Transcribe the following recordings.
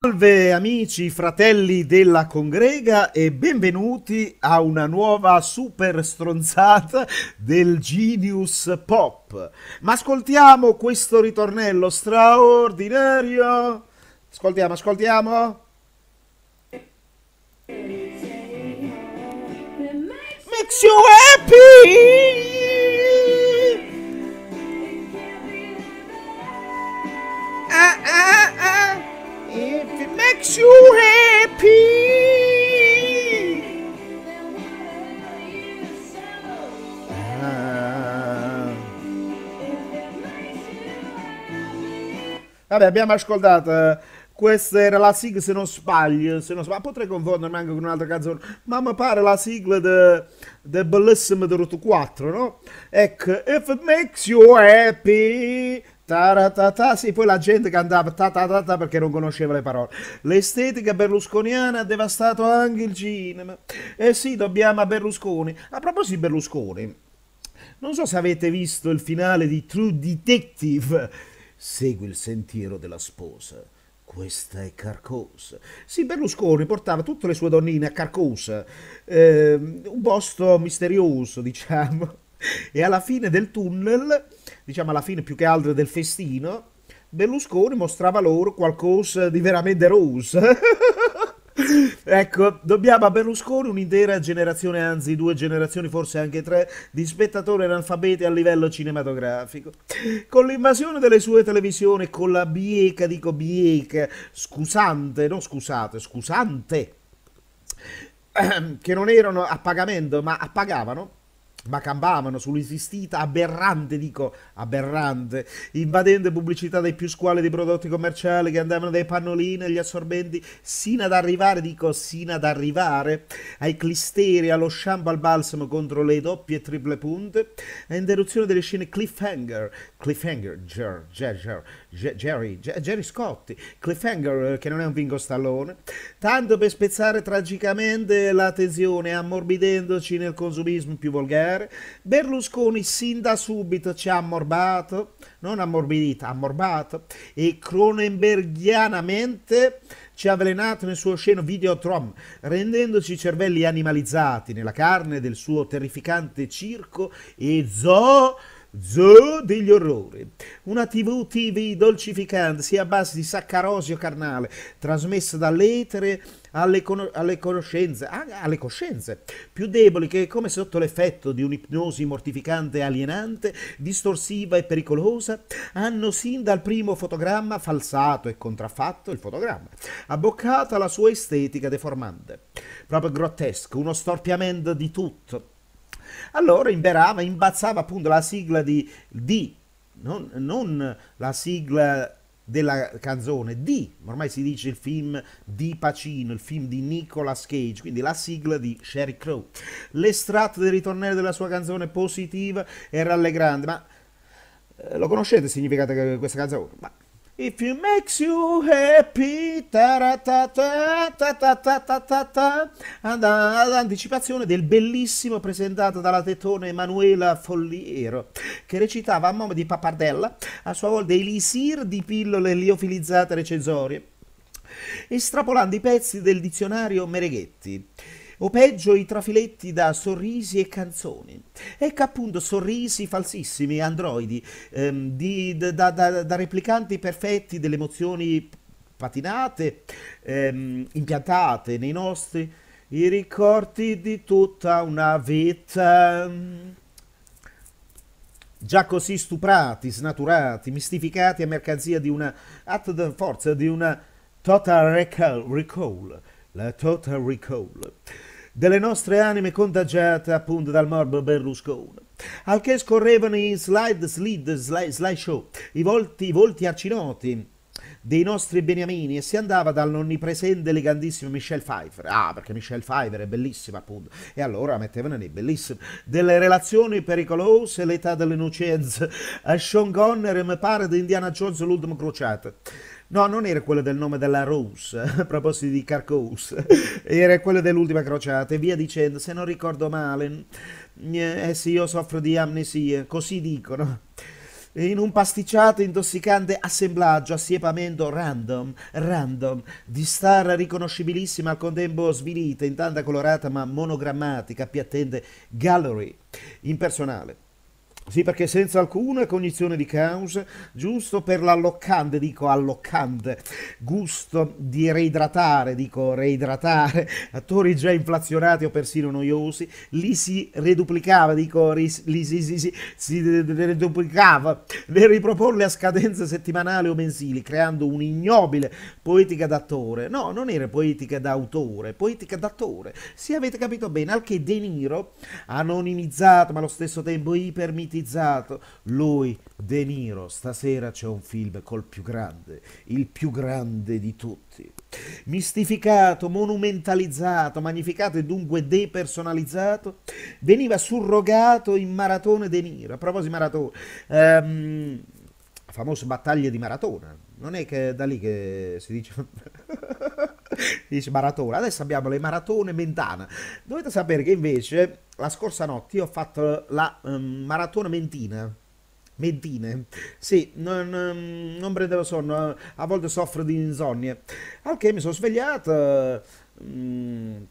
Salve amici, fratelli della congrega e benvenuti a una nuova super stronzata del Genius Pop. Ma ascoltiamo questo ritornello straordinario. Ascoltiamo, ascoltiamo. Makes you happy! Vabbè, abbiamo ascoltato. Eh, questa era la sigla, se non sbaglio, se non sbaglio. potrei confondermi anche con un'altra canzone, ma mi pare la sigla del bellissimo di Roto 4, no? Ecco, if it makes you happy, Taratata, sì, poi la gente cantava tatatata perché non conosceva le parole. L'estetica berlusconiana ha devastato anche il cinema. Eh sì, dobbiamo a Berlusconi. A proposito di Berlusconi, non so se avete visto il finale di True Detective Segue il sentiero della sposa. Questa è Carcosa. Sì, Berlusconi portava tutte le sue donnine a Carcosa, eh, un posto misterioso, diciamo. E alla fine del tunnel, diciamo alla fine più che altro del festino, Berlusconi mostrava loro qualcosa di veramente rosa. ecco, dobbiamo a Berlusconi un'intera generazione, anzi due generazioni, forse anche tre, di spettatori analfabeti a livello cinematografico. Con l'invasione delle sue televisioni, con la bieca, dico bieca, scusante, no scusate, scusante, che non erano a pagamento ma appagavano, ma Macampavano sull'esistita aberrante, dico aberrante, invadendo pubblicità dei più squali dei prodotti commerciali che andavano dai pannolini agli assorbenti, sino ad arrivare, dico sino ad arrivare, ai clisteri, allo shampoo al balsamo contro le doppie e triple punte, a interruzione delle scene cliffhanger, cliffhanger, ger, ger, ger, ger, Jerry, ger, Jerry Scotti, cliffhanger eh, che non è un vingo stallone, tanto per spezzare tragicamente la tensione, ammorbidendoci nel consumismo più volgare vedere. Berlusconi sin da subito ci ha ammorbato, non ammorbidito, ammorbato, e cronenbergianamente ci ha avvelenato nel suo sceno Videotrom, rendendoci cervelli animalizzati nella carne del suo terrificante circo e zoo Zoo degli orrori, una TV TV dolcificante sia a base di saccarosio carnale, trasmessa dall'etere alle, con- alle, alle coscienze più deboli che, come sotto l'effetto di un'ipnosi mortificante e alienante, distorsiva e pericolosa, hanno sin dal primo fotogramma falsato e contraffatto il fotogramma, abboccata la sua estetica deformante. Proprio grottesco, uno storpiamento di tutto allora imperava, imbazzava appunto la sigla di, di non, non la sigla della canzone di, ormai si dice il film di Pacino, il film di Nicolas Cage, quindi la sigla di Sherry Crow. L'estratto del ritornello della sua canzone positiva e rallegrante, ma eh, lo conoscete il significato di questa canzone? Ma If it makes you happy, ad uh, anticipazione del bellissimo presentato dalla tetona Emanuela Folliero, che recitava a nome di Papardella, a sua volta Elisir di pillole liofilizzate recensorie, estrapolando i pezzi del dizionario Mereghetti o peggio i trafiletti da sorrisi e canzoni. Ecco appunto sorrisi falsissimi, androidi, ehm, di, da, da, da replicanti perfetti delle emozioni patinate, ehm, impiantate nei nostri i ricordi di tutta una vita. Già così stuprati, snaturati, mistificati a mercanzia di una atto di forza, di una total recall, recall la total recall delle nostre anime contagiate appunto dal morbo Berlusconi. Al che scorrevano i slide, slide, slide, slideshow, i volti, i volti arcinoti dei nostri beniamini e si andava dall'onnipresente elegantissimo Michelle Pfeiffer. Ah, perché Michelle Pfeiffer è bellissima, appunto. E allora mettevano nei bellissimi. Delle relazioni pericolose, l'età dell'innocenza, Sean Connery, mi pare di Indiana Jones, l'ultimo crociato. No, non era quello del nome della Rose, a proposito di Carcous, era quello dell'ultima crociata e via dicendo, se non ricordo male. Eh, eh sì, io soffro di amnesia, così dicono. In un pasticciato intossicante assemblaggio, assiepamento random, random, di star riconoscibilissima al contempo svilita, in tanta colorata ma monogrammatica, piattente gallery, impersonale sì, perché senza alcuna cognizione di causa, giusto per l'alloccante, dico alloccante, gusto di reidratare, dico reidratare, attori già inflazionati o persino noiosi, li si reduplicava, dico li si, si, si, si reduplicava nel riproporle a scadenze settimanali o mensili, creando un'ignobile poetica d'attore. No, non era poetica d'autore, poetica d'attore. Se avete capito bene, al che De Niro, anonimizzato ma allo stesso tempo ipermitico, stigmatizzato, lui, De Niro, stasera c'è un film col più grande, il più grande di tutti. Mistificato, monumentalizzato, magnificato e dunque depersonalizzato, veniva surrogato in maratone De Niro. A proposito di maratone, ehm, famose battaglie di maratona, non è che è da lì che si dice... Dice maratona, adesso abbiamo le maratone mentana. Dovete sapere che invece la scorsa notte io ho fatto la um, maratona mentina. Mentine, sì, non, ehm, non, prendevo sonno, a volte soffro di insonnia Al che mi sono svegliato, um,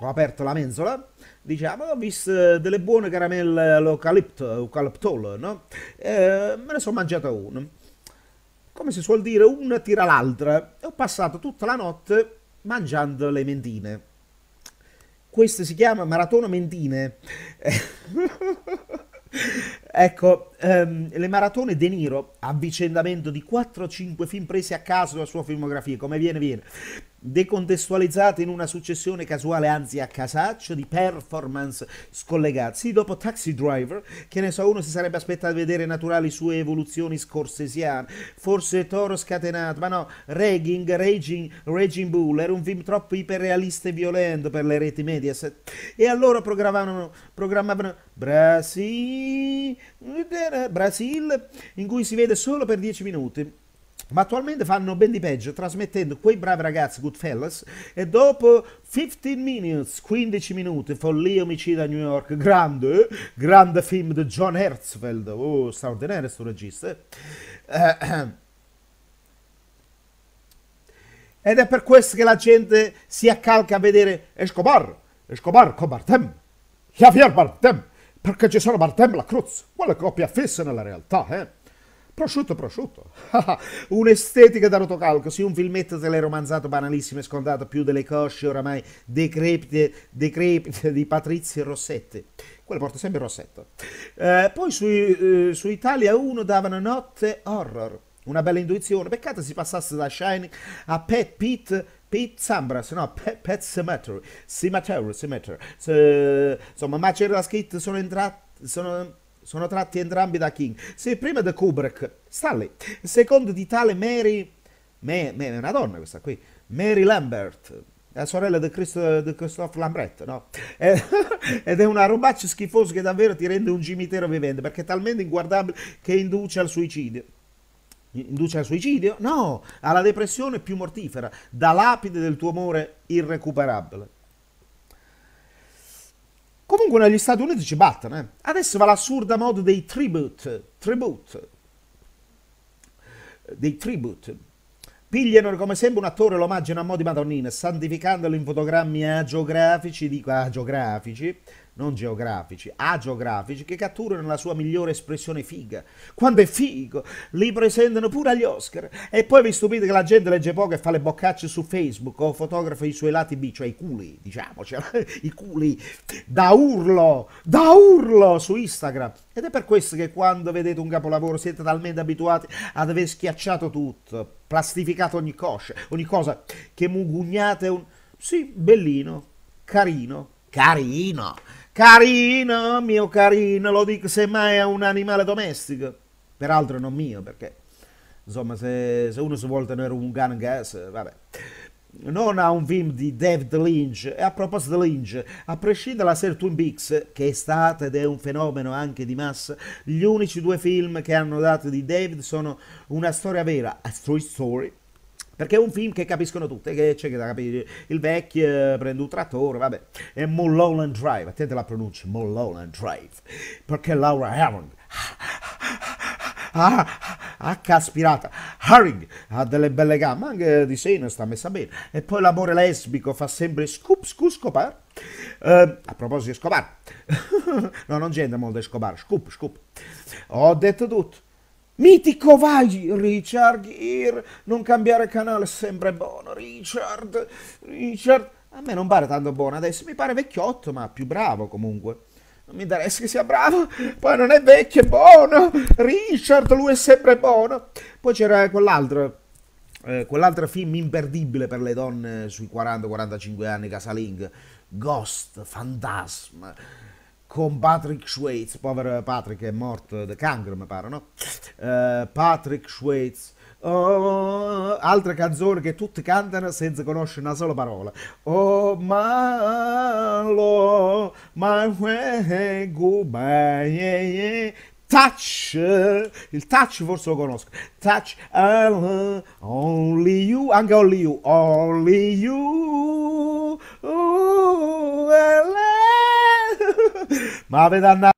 ho aperto la mensola, diciamo, ho visto eh, delle buone caramelle all'eucalipto, eucaliptol, no? Eh, me ne sono mangiata una. Come si suol dire, una tira l'altra. E ho passato tutta la notte mangiando le mentine. Questo si chiama maratona mentine. ecco, um, le maratone De Niro, avvicendamento di 4-5 film presi a caso dalla sua filmografia, come viene viene decontestualizzate in una successione casuale, anzi a casaccio, di performance scollegate. Sì, dopo Taxi Driver, che ne so, uno si sarebbe aspettato di vedere naturali sue evoluzioni scorsesiane, forse Toro scatenato, ma no, Ragging, Raging, Raging Bull, era un film troppo iperrealista e violento per le reti Mediaset. E allora programmavano, programmavano Brasil, Brasil, in cui si vede solo per 10 minuti ma attualmente fanno ben di peggio trasmettendo quei bravi ragazzi Goodfellas e dopo 15 minutes 15 minuti follia omicida a New York grande grande film di John Herzfeld oh straordinario questo regista eh, ed è per questo che la gente si accalca a vedere Escobar Escobar con Bartem Javier Bartem perché ci sono Bartem e la Cruz quella coppia fissa nella realtà eh Prosciutto prosciutto. Un'estetica da rotocalco, sì, un filmetto teleromanzato banalissimo e scontato più delle cosce oramai decrepite, decrepite di Patrizio Rossetti. Quello porta sempre il Rossetto. Eh, poi su, eh, su Italia 1 davano notte horror. Una bella intuizione. Peccato si passasse da Shining a Pet Pete Pete Sambras, no, Pet, Cemetery, Cemetery, Cemetery. insomma, ma c'era la scritta, sono entrati, sono sono tratti entrambi da King. Se prima The Kubrick sta lì, secondo di tale Mary, Mary, è una donna questa qui, Mary Lambert, la sorella di, Christo, di Christophe Lambret, no? Eh, ed è una robaccia schifosa che davvero ti rende un cimitero vivente, perché è talmente inguardabile che induce al suicidio. Induce al suicidio? No, alla depressione più mortifera, da lapide del tuo amore irrecuperabile. Comunque negli Stati Uniti ci battono. Eh. Adesso va l'assurda moda dei tribute. Tribute. Dei tribute. Pigliano come sempre un attore lo omaggiano a mo' di Madonnina, santificandolo in fotogrammi agiografici, dico agiografici, non geografici, agiografici, che catturano la sua migliore espressione figa. Quando è figo, li presentano pure agli Oscar. E poi vi stupite che la gente legge poco e fa le boccacce su Facebook o fotografa i suoi lati B, cioè i culi, diciamoci, i culi, da urlo, da urlo su Instagram. Ed è per questo che quando vedete un capolavoro siete talmente abituati ad aver schiacciato tutto, plastificato ogni, coscia, ogni cosa, che mugugnate un... Sì, bellino, carino, carino. Carino, mio carino, lo dico semmai a un animale domestico. Peraltro non mio, perché insomma se, se uno si vuole tenere un gun gas, vabbè. Non a un film di David Lynch. E a proposito di Lynch, a prescindere dalla serie Twin Peaks, che è stata ed è un fenomeno anche di massa, gli unici due film che hanno dato di David sono Una storia vera, A True Story, perché è un film che capiscono tutti, che c'è che da capire. Il vecchio eh, prende un trattore, vabbè. E Mulholland Drive, attenta la pronuncia, Mulholland Drive. Perché Laura Harron ha ah, ah, ah, aspirata, Haring ha delle belle gambe, anche di seno sta messa bene. E poi l'amore lesbico fa sempre scoop, scoop, scopar. Eh, a proposito di scopar, no, non c'entra molto di scopar, scoop, scoop. Ho detto tutto. Mitico, vai Richard, ir, non cambiare canale, sempre buono, Richard, Richard. A me non pare tanto buono adesso, mi pare vecchiotto, ma più bravo comunque. Non mi interessa che sia bravo, poi non è vecchio, è buono, Richard, lui è sempre buono. Poi c'era quell'altro, eh, quell'altro film imperdibile per le donne sui 40-45 anni, casaling, Ghost, Fantasma con Patrick Schweitz, povero Patrick è morto di cancro mi pare, no? Uh, Patrick Schweitz, Oh, altra canzone che tutti cantano senza conoscere una sola parola. Oh, ma lo, my way, goodbye, Touch, il touch forse lo conosco. Touch, only you, anche only you, only you. Oh, マベだな